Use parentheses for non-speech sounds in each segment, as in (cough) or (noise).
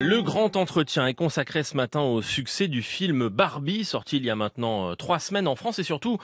Le grand entretien est consacré ce matin au succès du film Barbie, sorti il y a maintenant euh, trois semaines en France et surtout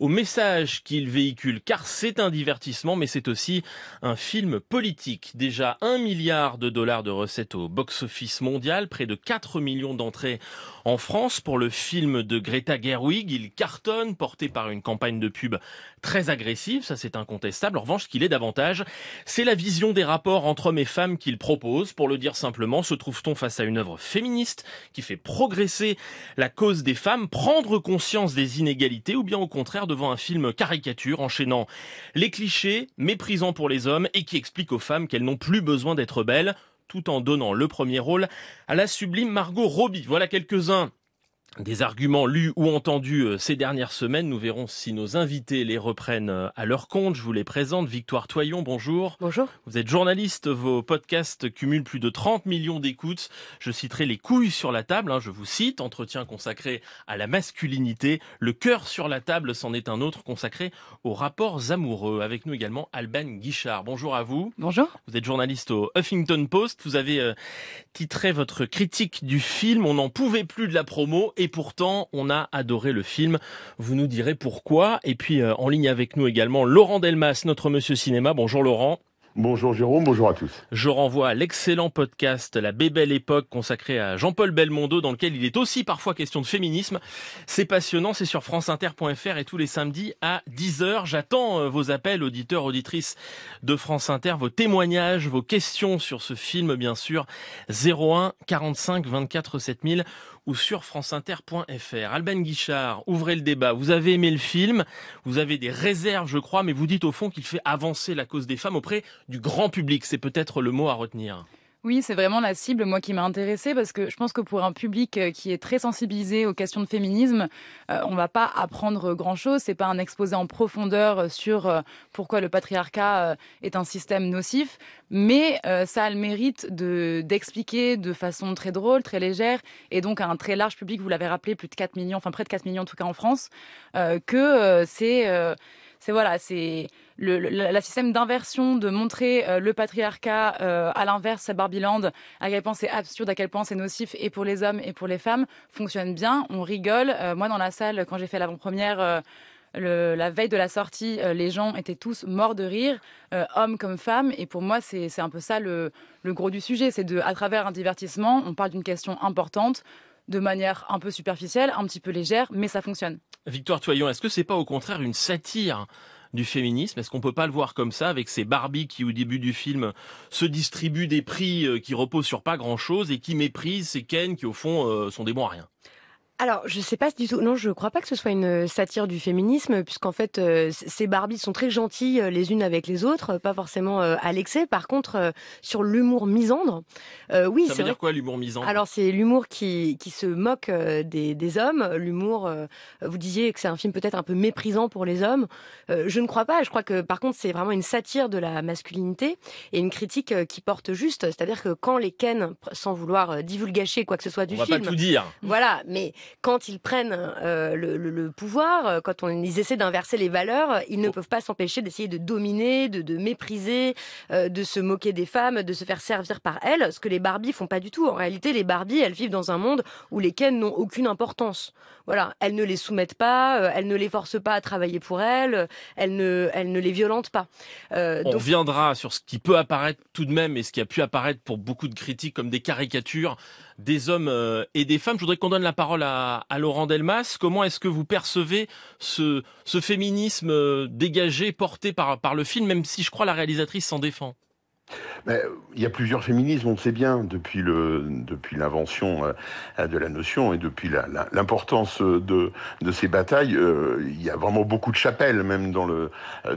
au message qu'il véhicule, car c'est un divertissement, mais c'est aussi un film politique. Déjà un milliard de dollars de recettes au box-office mondial, près de 4 millions d'entrées en France pour le film de Greta Gerwig. Il cartonne, porté par une campagne de pub très agressive, ça c'est incontestable. En revanche, ce qu'il est davantage, c'est la vision des rapports entre hommes et femmes qu'il propose. Pour le dire simplement, se trouve-t-on face à une œuvre féministe qui fait progresser la cause des femmes, prendre conscience des inégalités ou bien au contraire devant un film caricature enchaînant les clichés, méprisants pour les hommes et qui explique aux femmes qu'elles n'ont plus besoin d'être belles tout en donnant le premier rôle à la sublime Margot Robbie. Voilà quelques-uns des arguments lus ou entendus euh, ces dernières semaines. Nous verrons si nos invités les reprennent euh, à leur compte. Je vous les présente. Victoire Toyon, bonjour. Bonjour. Vous êtes journaliste. Vos podcasts cumulent plus de 30 millions d'écoutes. Je citerai les couilles sur la table. Hein, je vous cite. Entretien consacré à la masculinité. Le cœur sur la table, c'en est un autre consacré aux rapports amoureux. Avec nous également Alban Guichard. Bonjour à vous. Bonjour. Vous êtes journaliste au Huffington Post. Vous avez euh, titré votre critique du film. On n'en pouvait plus de la promo et pourtant on a adoré le film. Vous nous direz pourquoi. Et puis euh, en ligne avec nous également Laurent Delmas, notre monsieur cinéma. Bonjour Laurent. Bonjour Jérôme, bonjour à tous. Je renvoie à l'excellent podcast La Bébelle Époque consacré à Jean-Paul Belmondo dans lequel il est aussi parfois question de féminisme. C'est passionnant, c'est sur franceinter.fr et tous les samedis à 10h. J'attends euh, vos appels auditeurs, auditrices de France Inter, vos témoignages, vos questions sur ce film bien sûr. 01 45 24 7000 ou sur franceinter.fr. Alban Guichard, ouvrez le débat. Vous avez aimé le film, vous avez des réserves, je crois, mais vous dites au fond qu'il fait avancer la cause des femmes auprès du grand public. C'est peut-être le mot à retenir. Oui, c'est vraiment la cible, moi, qui m'a intéressée, parce que je pense que pour un public euh, qui est très sensibilisé aux questions de féminisme, on euh, on va pas apprendre grand-chose. C'est pas un exposé en profondeur euh, sur pourquoi le patriarcat est un système nocif, mais ça a le mérite d'expliquer de façon très drôle, très légère, et donc à un très large public. Vous l'avez rappelé, plus de 4 millions, enfin près de 4 millions en tout cas en France, que c'est c'est voilà, c'est le, la système d'inversion de montrer euh, le patriarcat euh, à l'inverse à Barbiland, à quel point c'est absurde, à quel point c'est nocif et pour les hommes et pour les femmes fonctionne bien. On rigole. Euh, moi dans la salle quand j'ai fait l'avant-première. la veille de la sortie, les gens étaient tous morts de rire, hommes comme femmes. Et pour moi, c'est un peu ça le, gros du sujet. C'est de, à travers un divertissement, on parle d'une question importante de manière un peu superficielle, un petit peu légère, mais ça fonctionne. Victoire Toyon, est-ce que c'est pas au contraire une satire du féminisme Est-ce qu'on peut pas le voir comme ça, avec ces Barbie qui, au début du film, se distribuent des prix euh, qui reposent sur pas grand-chose et qui méprisent ces Ken qui, au fond, euh, sont des bons à rien alors, je ne sais pas du tout. Non, je ne crois pas que ce soit une euh, satire du féminisme, puisqu'en fait, euh, ces Barbies sont très gentilles euh, les unes avec les autres, pas forcément à l'excès. Par contre, sur l'humour misandre, oui, ça veut dire quoi l'humour misandre Alors, c'est l'humour qui qui se moque des, des hommes, l'humour. vous disiez que c'est un film peut-être un peu méprisant pour les hommes. je ne crois pas. Je crois que par contre, c'est vraiment une satire de la masculinité et une critique qui porte juste. C'est-à-dire que quand les Ken, sans vouloir divulgacher quoi que ce soit du On film, va pas tout dire. Voilà, mais quand ils prennent euh, le, pouvoir, euh, quand on, ils essaient d'inverser les valeurs, ils ne peuvent pas s'empêcher d'essayer de dominer, de, mépriser, euh, de se moquer des femmes, de se faire servir par elles, ce que les Barbies font pas du tout. En réalité, les Barbies, elles vivent dans un monde où les Ken n'ont aucune importance. Voilà, elles ne les soumettent pas, elles ne les forcent pas à travailler pour elles, elles ne, les violentent pas. on reviendra viendra sur ce qui peut apparaître tout de même et ce qui a pu apparaître pour beaucoup de critiques comme des caricatures des hommes euh, et des femmes. Je voudrais qu'on donne la parole à, Laurent Delmas. Comment est-ce que vous percevez ce, féminisme euh, dégagé, porté par, par le film, même si je crois la réalisatrice s'en défend ben, il y a plusieurs féminismes, on le sait bien, depuis, le, depuis l'invention euh, de la notion et depuis l'importance de, ces batailles. Euh, il y a vraiment beaucoup de chapelles, même dans le,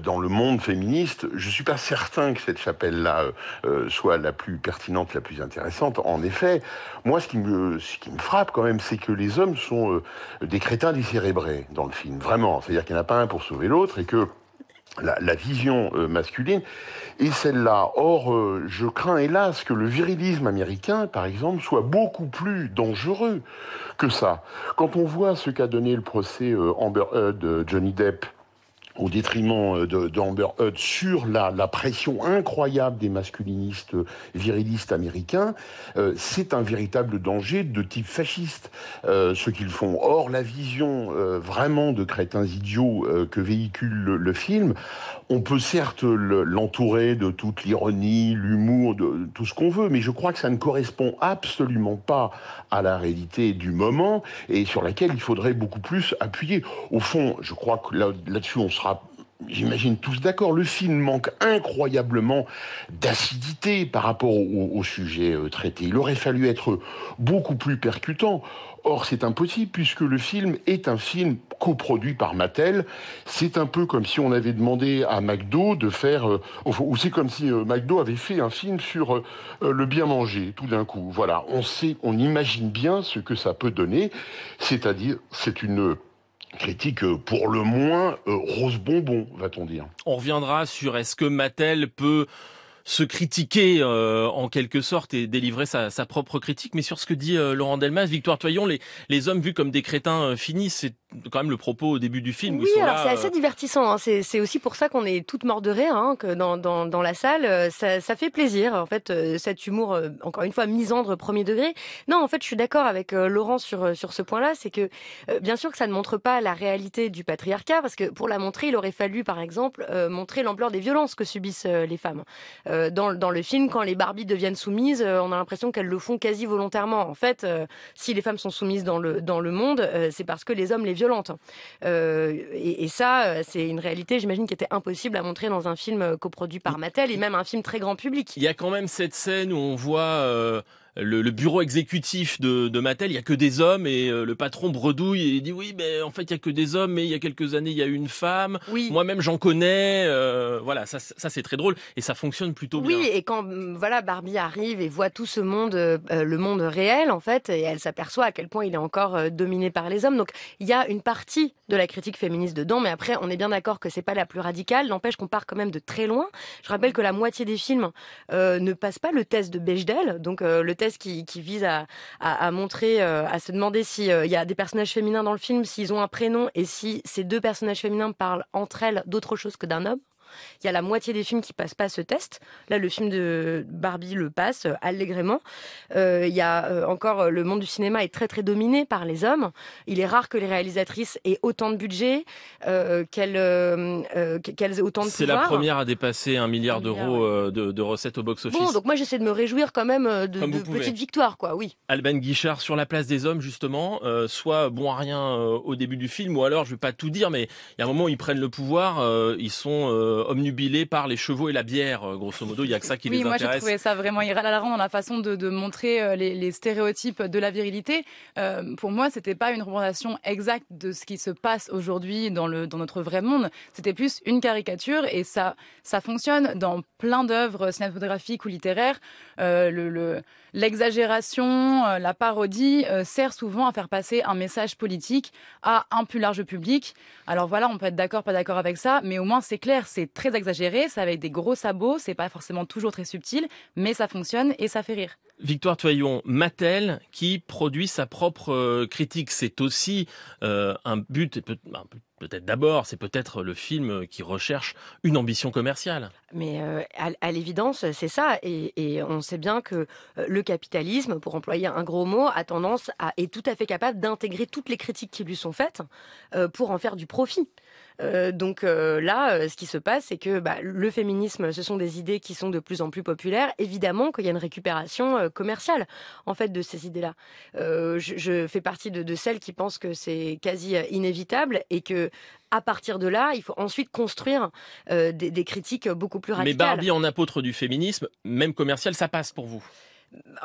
dans le monde féministe. Je ne suis pas certain que cette chapelle-là euh, soit la plus pertinente, la plus intéressante. En effet, moi, ce qui me, qui me frappe quand même, c'est que les hommes sont des crétins décérébrés dans le film, vraiment. C'est-à-dire qu'il n'y en a pas un pour sauver l'autre et que la, vision euh, masculine et celle-là. Or, euh, je crains hélas que le virilisme américain, par exemple, soit beaucoup plus dangereux que ça. Quand on voit ce qu'a donné le procès de euh, Amber Heard, Johnny Depp, au détriment euh, d'Amber Hudd sur la, pression incroyable des masculinistes euh, virilistes américains, euh, c'est un véritable danger de type fasciste, ce qu'ils font. Or, la vision vraiment de crétins idiots que véhicule le, film, on peut certes l'entourer de toute l'ironie, l'humour, de tout ce qu'on veut, mais je crois que ça ne correspond absolument pas à la réalité du moment et sur laquelle il faudrait beaucoup plus appuyer. Au fond, je crois que là-dessus, on se j'imagine tous d'accord, le film manque incroyablement d'acidité par rapport au, sujet euh, traité. Il aurait fallu être beaucoup plus percutant. Or, c'est impossible puisque le film est un film coproduit par Mattel. C'est un peu comme si on avait demandé à McDo de faire, euh, ou c'est comme si euh, McDo avait fait un film sur le bien manger tout d'un coup. Voilà, on sait, on imagine bien ce que ça peut donner, c'est-à-dire c'est une Critique euh, pour le moins euh, rose bonbon, va-t-on dire. On reviendra sur est-ce que Mattel peut se critiquer euh, en quelque sorte et délivrer sa, propre critique. Mais sur ce que dit Laurent Delmas, Victoire Toyon, les, les hommes vus comme des crétins finissent... c'est quand même le propos au début du film. Oui, alors c'est assez euh, divertissant. Hein. C'est, aussi pour ça qu'on est toutes mortes de rire hein, que dans, dans, la salle. Euh, ça, fait plaisir, en fait, euh, cet humour, encore une fois, misandre premier degré. Non, en fait, je suis d'accord avec Laurent sur, sur ce point-là. C'est que, bien sûr que ça ne montre pas la réalité du patriarcat, parce que pour la montrer, il aurait fallu, par exemple, montrer l'ampleur des violences que subissent les femmes. dans, dans le film, quand les Barbies deviennent soumises, on a l'impression qu'elles le font quasi volontairement. En fait, si les femmes sont soumises dans le, dans le monde, c'est parce que les hommes les violent euh, et, ça, euh, c'est une réalité, j'imagine, qui était impossible à montrer dans un film euh, coproduit par Mattel et même un film très grand public. Il y a quand même cette scène où on voit le, bureau exécutif de, Mattel, il y a que des hommes et euh, le patron bredouille et dit oui, mais ben, en fait il y a que des hommes, mais il y a quelques années il y a une femme. Oui. Moi-même j'en connais. Euh, voilà, ça, ça c'est très drôle et ça fonctionne plutôt bien. Oui, et quand mm, voilà Barbie arrive et voit tout ce monde, euh, le monde réel en fait, et elle s'aperçoit à quel point il est encore dominé par les hommes. Donc il y a une partie de la critique féministe dedans, mais après on est bien d'accord que c'est pas la plus radicale. N'empêche qu'on part quand même de très loin. Je rappelle que la moitié des films ne passent pas le test de Bechdel, donc le test qui, vise à, montrer, euh, à se demander s'il euh, y a des personnages féminins dans le film, s'ils ont un prénom et si ces deux personnages féminins parlent entre elles d'autre chose que d'un homme. Il y a la moitié des films qui passent pas ce test. Là, le film de Barbie le passe euh, allégrément. Euh, il y a euh, encore le monde du cinéma est très très dominé par les hommes. Il est rare que les réalisatrices aient autant de budget, euh, qu'elles qu'elles aient autant de. C'est la première à dépasser un milliard d'euros de, de, recettes au box-office. Bon, donc moi j'essaie de me réjouir quand même de, petites victoires, quoi. Oui. Alban Guichard sur la place des hommes justement, soit bon à rien au début du film, ou alors je vais pas tout dire, mais il y a un moment où ils prennent le pouvoir, ils sont euh, omnubilé par les chevaux et la bière, euh, grosso modo, il y a que ça qui les intéresse. Oui, moi j'ai trouvé ça vraiment irréalérant dans la façon de, montrer euh, les, stéréotypes de la virilité. pour moi, c'était pas une représentation exacte de ce qui se passe aujourd'hui dans dans notre vrai monde. C'était plus une caricature et ça ça fonctionne dans plein d'œuvres cinématographiques ou littéraires. le l'exagération, la parodie sert souvent à faire passer un message politique à un plus large public. Alors voilà, on peut être d'accord, pas d'accord avec ça, mais au moins c'est clair, c'est très exagéré, ça avec des gros sabots, c'est pas forcément toujours très subtil, mais ça fonctionne et ça fait rire. Victoire Toyon, Mattel qui produit sa propre euh, critique, c'est aussi euh, un but, ben, peut-être d'abord, c'est peut-être le film qui recherche une ambition commerciale. Mais euh, à, l'évidence, c'est ça. Et, on sait bien que le capitalisme, pour employer un gros mot, a tendance à, est tout à fait capable d'intégrer toutes les critiques qui lui sont faites pour en faire du profit. donc là, ce qui se passe, c'est que bah, le féminisme, ce sont des idées qui sont de plus en plus populaires. Évidemment qu'il y a une récupération euh, commercial, en fait de ces idées-là. Euh, je, fais partie de, celles qui pensent que c'est quasi euh, inévitable et que à partir de là, il faut ensuite construire des, des, critiques beaucoup plus radicales. Mais Barbie en apôtre du féminisme, même commercial, ça passe pour vous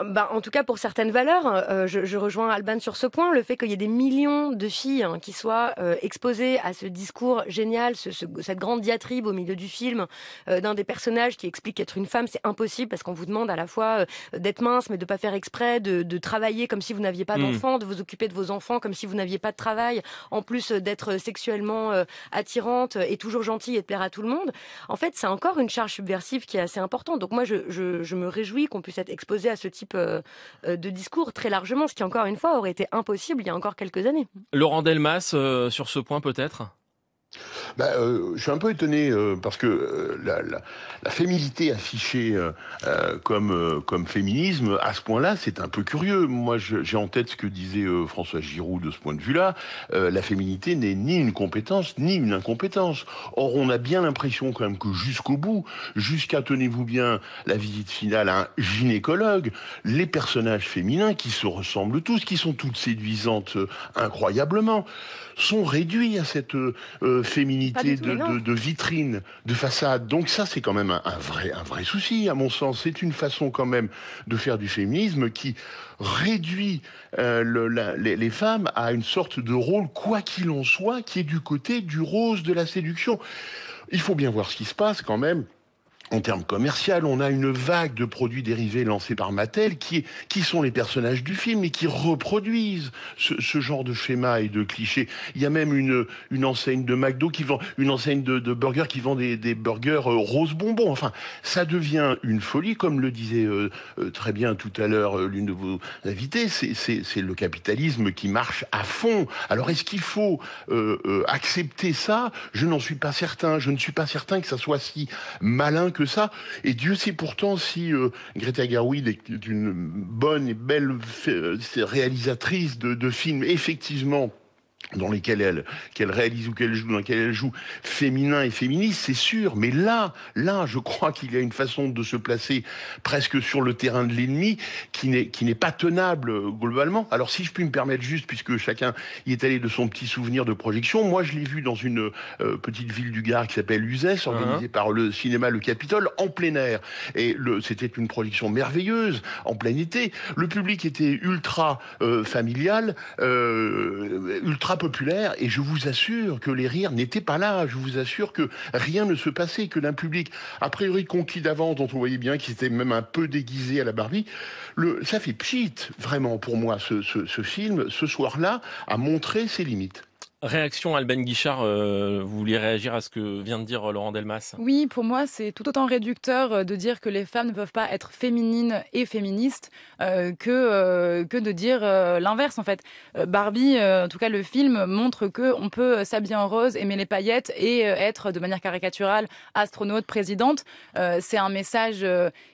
bah, en tout cas pour certaines valeurs, euh, je, rejoins Alban sur ce point, le fait qu'il y ait des millions de filles hein, qui soient euh, exposées à ce discours génial, ce, cette grande diatribe au milieu du film euh, d'un des personnages qui explique qu'être une femme c'est impossible parce qu'on vous demande à la fois d'être mince mais de pas faire exprès, de, travailler comme si vous n'aviez pas hmm. d'enfants, de vous occuper de vos enfants comme si vous n'aviez pas de travail, en plus d'être sexuellement attirante et toujours gentille et de plaire à tout le monde. En fait, c'est encore une charge subversive qui est assez importante. Donc moi, je, je me réjouis qu'on puisse être exposé à ce type euh, euh, de discours très largement, ce qui encore une fois aurait été impossible il y a encore quelques années. Laurent Delmas, euh, sur ce point peut-être bah, euh, je suis un peu étonné euh, parce que euh, la, féminité affichée comme, comme féminisme, à ce point-là, c'est un peu curieux. Moi, j'ai en tête ce que disait François Giroud de ce point de vue-là. la féminité n'est ni une compétence, ni une incompétence. Or, on a bien l'impression quand même que jusqu'au bout, jusqu'à, tenez-vous bien, la visite finale à un gynécologue, les personnages féminins qui se ressemblent tous, qui sont toutes séduisantes incroyablement, sont réduits à cette féminité de, vitrine, de façade. Donc ça, c'est quand même un, vrai, un vrai souci, à mon sens. C'est une façon quand même de faire du féminisme qui réduit euh, les, femmes à une sorte de rôle, quoi qu'il en soit, qui est du côté du rose, de la séduction. Il faut bien voir ce qui se passe quand même en termes commercial, on a une vague de produits dérivés lancés par Mattel qui, sont les personnages du film et qui reproduisent ce, genre de schéma et de clichés. Il y a même une, enseigne de McDo qui vend, une enseigne de, de burger qui vend des, burgers euh, rose bonbon. Enfin, ça devient une folie, comme le disait euh, euh, très bien tout à l'heure l'une de vos invités. c'est le capitalisme qui marche à fond. Alors est-ce qu'il faut accepter ça Je n'en suis pas certain. Je ne suis pas certain que ça soit si malin que ça. Et Dieu sait pourtant si euh, Greta Gerwig est une bonne et belle euh, réalisatrice de, de films, effectivement dans lesquelles elle, qu'elle réalise ou qu'elle joue, dans lesquels elle joue, féminin et féministe, c'est sûr. Mais là, là, je crois qu'il y a une façon de se placer presque sur le terrain de l'ennemi qui n'est, qui n'est pas tenable euh, globalement. Alors, si je puis me permettre juste, puisque chacun y est allé de son petit souvenir de projection, moi, je l'ai vu dans une euh, petite ville du Gard qui s'appelle Uzès, uh-huh. organisée par le cinéma Le Capitole, en plein air. Et le, c'était une projection merveilleuse, en plein été. Le public était ultra euh, familial, ultra populaire et je vous assure que les rires n'étaient pas là. Je vous assure que rien ne se passait que d'un public a priori conquis d'avance dont on voyait bien qu'il était même un peu déguisé à la Barbie. Le, ça fait pchit vraiment pour moi ce, ce film ce soir-là a montré ses limites. Réaction Alban Guichard, euh, vous voulez réagir à ce que vient de dire euh, Laurent Delmas Oui, pour moi, c'est tout autant réducteur euh, de dire que les femmes ne peuvent pas être féminines et féministes que, que de dire l'inverse, en fait. Barbie, en tout cas le film, montre qu'on peut s'habiller en rose, aimer les paillettes et être, de manière caricaturale, astronaute, présidente. c'est un message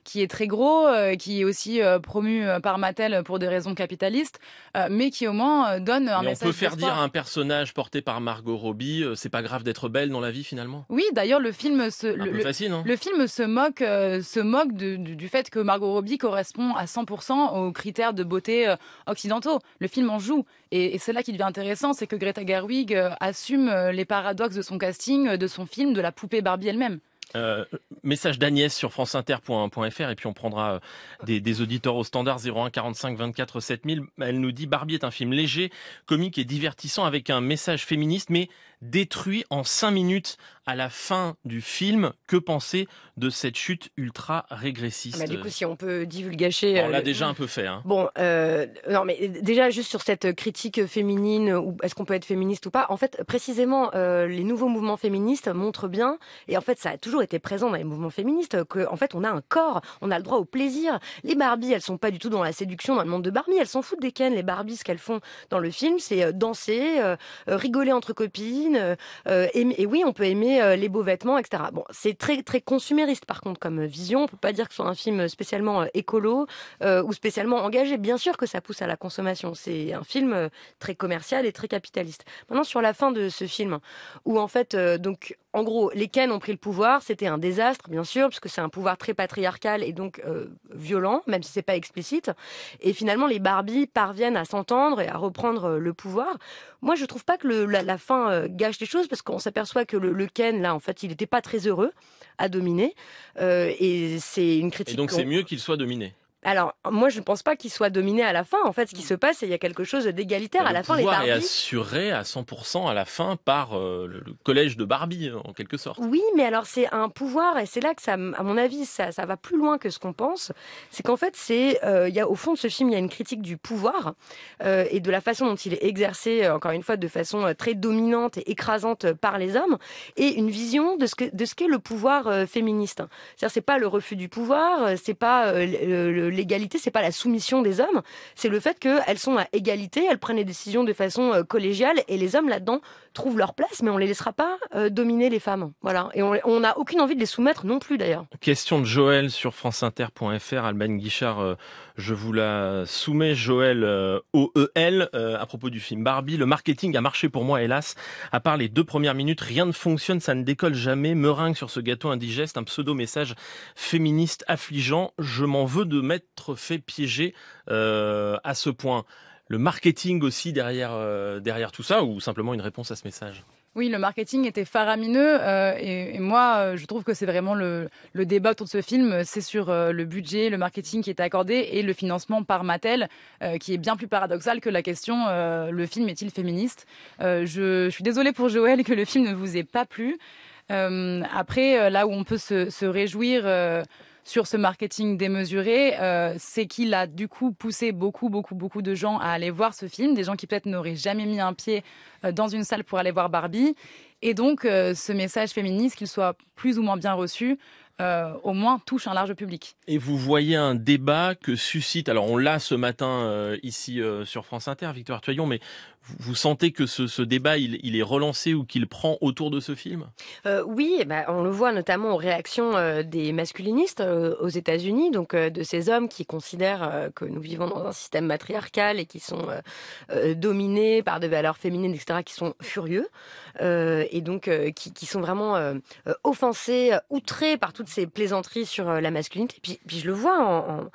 qui est très gros, qui est aussi promu par Mattel pour des raisons capitalistes, mais qui au moins donne un message. On peut faire dire à un personnage portée par Margot Robbie. Euh, c'est pas grave d'être belle dans la vie finalement. Oui, d'ailleurs le film se hein le, film se moque euh, se moque du, fait que Margot Robbie correspond à 100% aux critères de beauté euh, occidentaux. Le film en joue et, c'est là qui devient intéressant, c'est que Greta Gerwig assume les paradoxes de son casting, de son film, de la poupée Barbie elle-même. Euh, message d'Agnès sur franceinter.fr et puis on prendra euh, des, des, auditeurs au standard 01 45 24 7000. Elle nous dit Barbie est un film léger, comique et divertissant avec un message féministe mais détruit en 5 minutes à la fin du film. Que penser de cette chute ultra régressiste ah bah, Du coup, si on peut divulgacher... On l'a euh, déjà un peu fait. Hein. Bon, euh, non, mais déjà, juste sur cette critique féminine, ou est-ce qu'on peut être féministe ou pas, en fait, précisément, euh, les nouveaux mouvements féministes montrent bien, et en fait, ça a toujours été présent dans les mouvements féministes, qu'en fait, on a un corps, on a le droit au plaisir. Les Barbies, elles sont pas du tout dans la séduction, dans le monde de Barbie, elles s'en foutent des Ken. Les Barbies, ce qu'elles font dans le film, c'est danser, rigoler entre copines, euh, euh, et oui, on peut aimer euh, les beaux vêtements, etc. Bon, c'est très très consumériste par contre comme vision. On peut pas dire que ce soit un film spécialement écolo ou spécialement engagé. Bien sûr que ça pousse à la consommation. C'est un film très commercial et très capitaliste. Maintenant sur la fin de ce film, où en fait donc en gros, les Ken ont pris le pouvoir. C'était un désastre, bien sûr, puisque c'est un pouvoir très patriarcal et donc euh, violent, même si c'est pas explicite. Et finalement, les Barbies parviennent à s'entendre et à reprendre euh, le pouvoir. Moi, je trouve pas que la, fin euh, gâche les choses, parce qu'on s'aperçoit que le, le, Ken, là, en fait, il n'était pas très heureux à dominer. et c'est une critique. Et donc, c'est mieux qu'il soit dominé. Alors, moi, je ne pense pas qu'il soit dominé à la fin. En fait, ce qui se passe, c'est qu'il y a quelque chose d'égalitaire. À la fin, les pouvoir est assuré à 100% à la fin par euh, le, collège de Barbie, en quelque sorte. Oui, mais alors, c'est un pouvoir, et c'est là que, ça, à mon avis, ça, va plus loin que ce qu'on pense. C'est qu'en fait, c'est, euh, il y au fond de ce film, il y a une critique du pouvoir euh, et de la façon dont il est exercé, encore une fois, de façon très dominante et écrasante par les hommes, et une vision de ce, de ce qu'est le pouvoir féministe. C'est-à-dire, n'est pas le refus du pouvoir, c'est pas le l'égalité, c'est pas la soumission des hommes, c'est le fait qu'elles sont à égalité, elles prennent les décisions de façon euh, collégiale et les hommes là-dedans trouvent leur place, mais on les laissera pas euh, dominer les femmes. Voilà. Et on n'a aucune envie de les soumettre non plus d'ailleurs. Question de Joël sur franceinter.fr. Alban Guichard, euh, je vous la soumets. Joël OEL, à propos du film Barbie. Le marketing a marché pour moi, hélas. À part les deux premières minutes, rien ne fonctionne, ça ne décolle jamais. Meringue sur ce gâteau indigeste, un pseudo-message féministe affligeant. Je m'en veux de mettre être fait piéger euh, à ce point Le marketing aussi derrière, euh, derrière tout ça ou simplement une réponse à ce message oui, le marketing était faramineux euh, et, moi, je trouve que c'est vraiment le, débat autour de ce film, c'est sur le budget, le marketing qui est accordé et le financement par Mattel, qui est bien plus paradoxal que la question le film est-il féministe je, suis désolée pour Joël que le film ne vous ait pas plu. après, là où on peut se réjouir sur ce marketing démesuré, euh, c'est qu'il a du coup poussé beaucoup, beaucoup, beaucoup de gens à aller voir ce film, des gens qui peut-être n'auraient jamais mis un pied euh, dans une salle pour aller voir Barbie. Et donc, euh, ce message féministe, qu'il soit plus ou moins bien reçu, au moins touche un large public. Et vous voyez un débat que suscite, alors on l'a ce matin ici sur France Inter, Victoire toyon mais vous sentez que ce, débat, il, est relancé ou qu'il prend autour de ce film euh, Oui, eh ben, on le voit notamment aux réactions euh, des masculinistes euh, aux États-Unis, donc de ces hommes qui considèrent que nous vivons dans un système matriarcal et qui sont dominés par des valeurs féminines, etc., qui sont furieux et donc qui, sont vraiment offensés, outrés par toutes ces plaisanteries sur la masculinité. Puis, puis, je le vois en,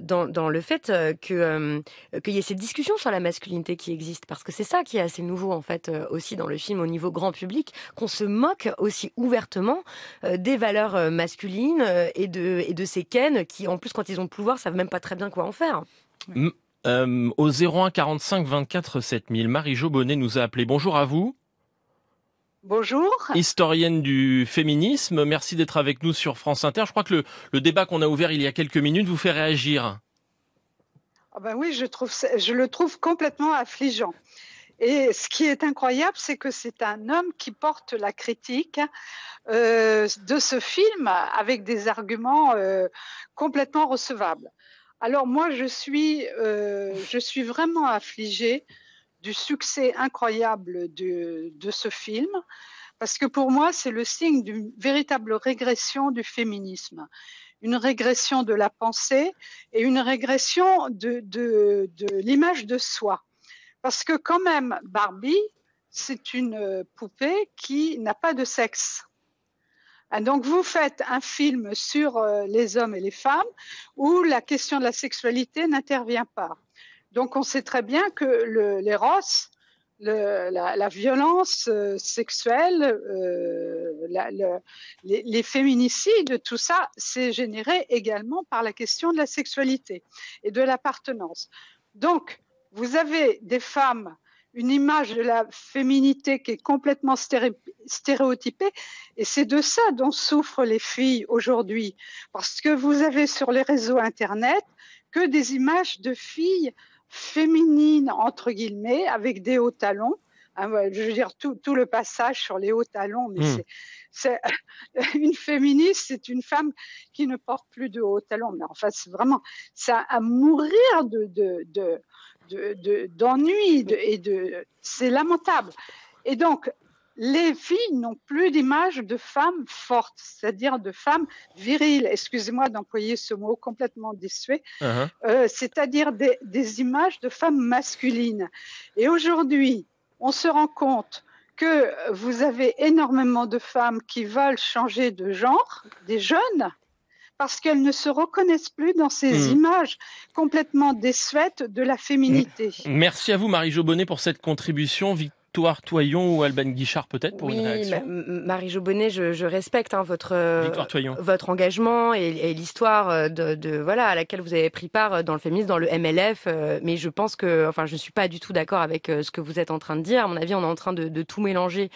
dans, le fait qu'il y ait cette discussion sur la masculinité qui existe, parce que c'est ça qui est assez nouveau en fait euh, aussi dans le film au niveau grand public, qu'on se moque aussi ouvertement euh, des valeurs euh, masculines et de, ces Ken qui en plus quand ils ont le pouvoir savent même pas très bien quoi en faire. au 01 45 24 7000, Marie-Jo Bonnet nous a appelé. Bonjour à vous. Bonjour. Historienne du féminisme, merci d'être avec nous sur France Inter. Je crois que le débat qu'on a ouvert il y a quelques minutes vous fait réagir. Ah ben oui, je, trouve, je le trouve complètement affligeant. Et ce qui est incroyable, c'est que c'est un homme qui porte la critique euh, de ce film avec des arguments euh, complètement recevables. Alors moi, je suis, euh, je suis vraiment affligée du succès incroyable de ce film, parce que pour moi, c'est le signe d'une véritable régression du féminisme une régression de la pensée et une régression de, l'image de soi. Parce que quand même, Barbie, c'est une euh, poupée qui n'a pas de sexe. Ah, donc vous faites un film sur euh, les hommes et les femmes où la question de la sexualité n'intervient pas. Donc on sait très bien que les rosses, la, violence euh, sexuelle, euh, les, féminicides, tout ça, c'est généré également par la question de la sexualité et de l'appartenance. Donc, vous avez des femmes, une image de la féminité qui est complètement stéréotypée, et c'est de ça dont souffrent les filles aujourd'hui, parce que vous avez sur les réseaux Internet que des images de filles féminine, entre guillemets, avec des hauts talons. Ah je veux dire, tout, le passage sur les hauts talons, mais hmm. c'est (laughs) une féministe, c'est une femme qui ne porte plus de hauts talons. Mais en c'est vraiment, ça à mourir de, de, d'ennui et de, c'est lamentable. Et donc, les filles n'ont plus d'image de femmes fortes, c'est-à-dire de femmes viriles. Excusez-moi d'employer ce mot complètement désuet, uh-huh. euh, c'est-à-dire des, images de femmes masculines. Et aujourd'hui, on se rend compte que vous avez énormément de femmes qui veulent changer de genre, des jeunes, parce qu'elles ne se reconnaissent plus dans ces hmm. images complètement désuètes de la féminité. Merci à vous, Marie-Jo pour cette contribution. Victoire Toyon ou Alban Guichard peut-être pour une réaction marie Jobonnet, je, respecte hein, votre, euh, votre engagement et, l'histoire euh, de, voilà à laquelle vous avez pris part euh, dans le féminisme, dans le MLF, mais je pense que enfin je ne suis pas du tout d'accord avec ce que vous êtes en train de dire. À mon avis, on est en train de tout mélanger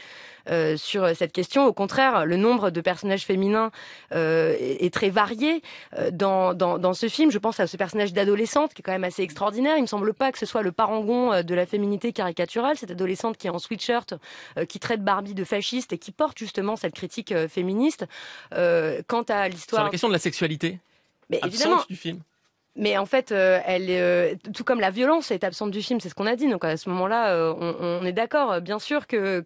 euh, sur cette question. Au contraire, le nombre de personnages féminins euh, est, très varié euh, dans, ce film. Je pense à ce personnage d'adolescente qui est quand même assez extraordinaire. Il ne me semble pas que ce soit le parangon de la féminité caricaturale, cette adolescente qui est en sweatshirt, qui traite Barbie de fasciste et qui porte justement cette critique féministe. quant à l'histoire... Sur la question de la sexualité mais évidemment, du film. Mais en fait, euh, elle, euh, tout comme la violence est absente du film, c'est ce qu'on a dit. Donc à ce moment-là, euh, on, est d'accord, bien sûr que,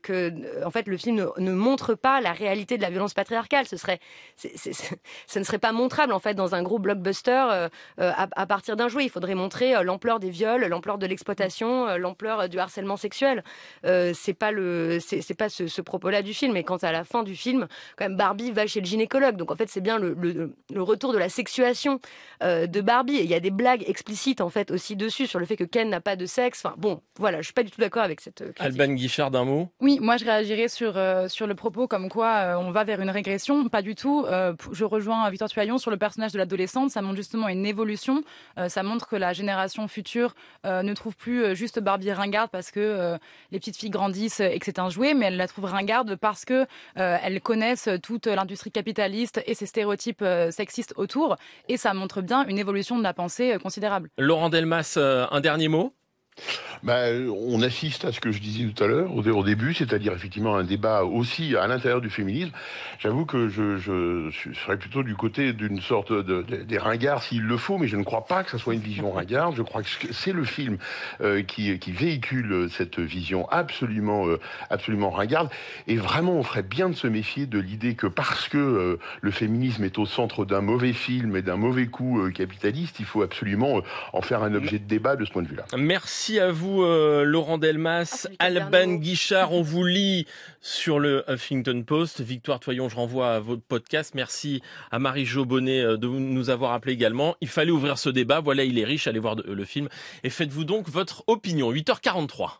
en fait, le film ne, montre pas la réalité de la violence patriarcale. Ce serait, ne serait pas montrable en fait dans un gros blockbuster à, partir d'un jouet. Il faudrait montrer l'ampleur des viols, l'ampleur de l'exploitation, l'ampleur du harcèlement sexuel. c'est pas le, c'est pas ce, propos-là du film. Et quand à la fin du film, quand même, Barbie va chez le gynécologue. Donc en fait, c'est bien le, le, retour de la sexuation de Barbie il y a des blagues explicites en fait aussi dessus sur le fait que Ken n'a pas de sexe. Enfin bon, voilà, je suis pas du tout d'accord avec cette. Euh, critique. Alban Guichard d'un mot. Oui, moi je réagirais sur euh, sur le propos comme quoi euh, on va vers une régression. Pas du tout. je rejoins Victor Tuaillon sur le personnage de l'adolescente. Ça montre justement une évolution. ça montre que la génération future ne trouve plus juste Barbie ringarde parce que les petites filles grandissent et que c'est un jouet, mais elle la trouve ringarde parce que elles connaissent toute l'industrie capitaliste et ses stéréotypes sexistes autour. Et ça montre bien une évolution de la pensée euh, considérable. Laurent Delmas, euh, un dernier mot ben, on assiste à ce que je disais tout à l'heure au, au, début, c'est-à-dire effectivement un débat aussi à l'intérieur du féminisme. J'avoue que je, serais plutôt du côté d'une sorte de, des ringards s'il le faut, mais je ne crois pas que ça soit une vision ringarde. Je crois que c'est le film euh, qui, qui, véhicule euh, cette vision absolument, euh, absolument ringarde. Et vraiment, on ferait bien de se méfier de l'idée que parce que le féminisme est au centre d'un mauvais film et d'un mauvais coup capitaliste, il faut absolument en faire un objet de débat de ce point de vue-là. Merci. Merci à vous, euh, Laurent Delmas, ah, Alban Guichard. On vous lit sur le Huffington Post. Victoire Toyon, je renvoie à votre podcast. Merci à Marie-Jo Bonnet euh, de nous avoir appelé également. Il fallait ouvrir ce débat. Voilà, il est riche. Allez voir euh, le film et faites-vous donc votre opinion. 8h43.